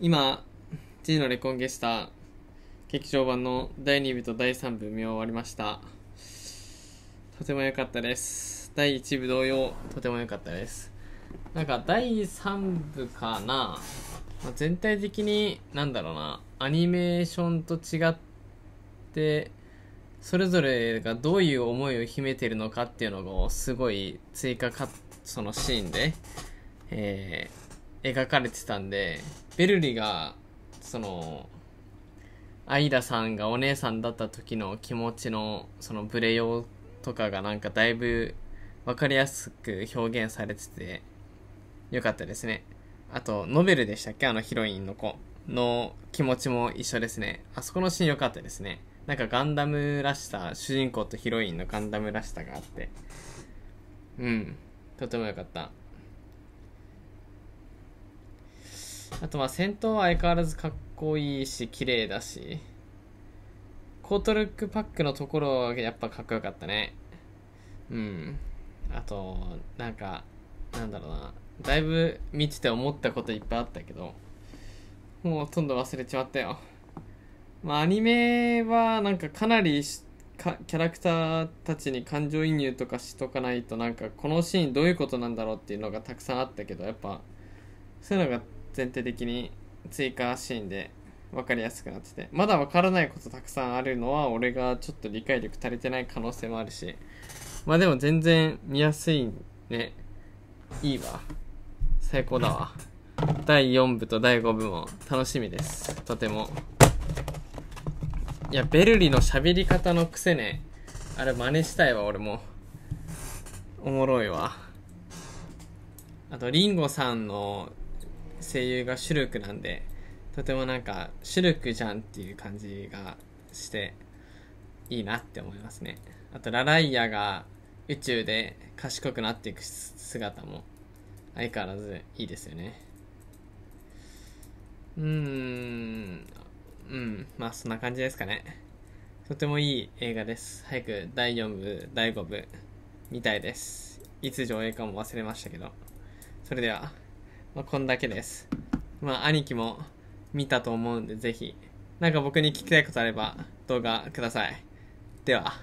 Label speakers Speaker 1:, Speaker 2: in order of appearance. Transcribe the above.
Speaker 1: 今、G のレコンゲした劇場版の第2部と第3部見終わりました。とても良かったです。第1部同様、とても良かったです。なんか第3部かな、まあ、全体的に、なんだろうな、アニメーションと違って、それぞれがどういう思いを秘めてるのかっていうのをすごい追加かそのシーンで、えー描かれてたんで、ベルリが、その、アイダさんがお姉さんだった時の気持ちの、そのブレようとかがなんかだいぶ分かりやすく表現されてて、よかったですね。あと、ノベルでしたっけあのヒロインの子の気持ちも一緒ですね。あそこのシーン良かったですね。なんかガンダムらしさ、主人公とヒロインのガンダムらしさがあって、うん、とても良かった。あとまあ戦闘は相変わらずかっこいいし綺麗だしコートルックパックのところはやっぱかっこよかったねうんあとなんかなんだろうなだいぶ見てて思ったこといっぱいあったけどもうほとんど忘れちまったよまあアニメはなんかかなりかキャラクターたちに感情移入とかしとかないとなんかこのシーンどういうことなんだろうっていうのがたくさんあったけどやっぱそういうのが全体的に追加シーンで分かりやすくなっててまだ分からないことたくさんあるのは俺がちょっと理解力足りてない可能性もあるしまあでも全然見やすいねいいわ最高だわ 第4部と第5部も楽しみですとてもいやベルリの喋り方の癖ねあれ真似したいわ俺もおもろいわあとリンゴさんの声優がシュルクなんでとてもなんかシュルクじゃんっていう感じがしていいなって思いますねあとラライアが宇宙で賢くなっていく姿も相変わらずいいですよねうーんうんまあそんな感じですかねとてもいい映画です早く第4部第5部見たいですいつ上映かも忘れましたけどそれではまあ、こんだけです。まあ、兄貴も見たと思うんで、ぜひ、なんか僕に聞きたいことあれば動画ください。では。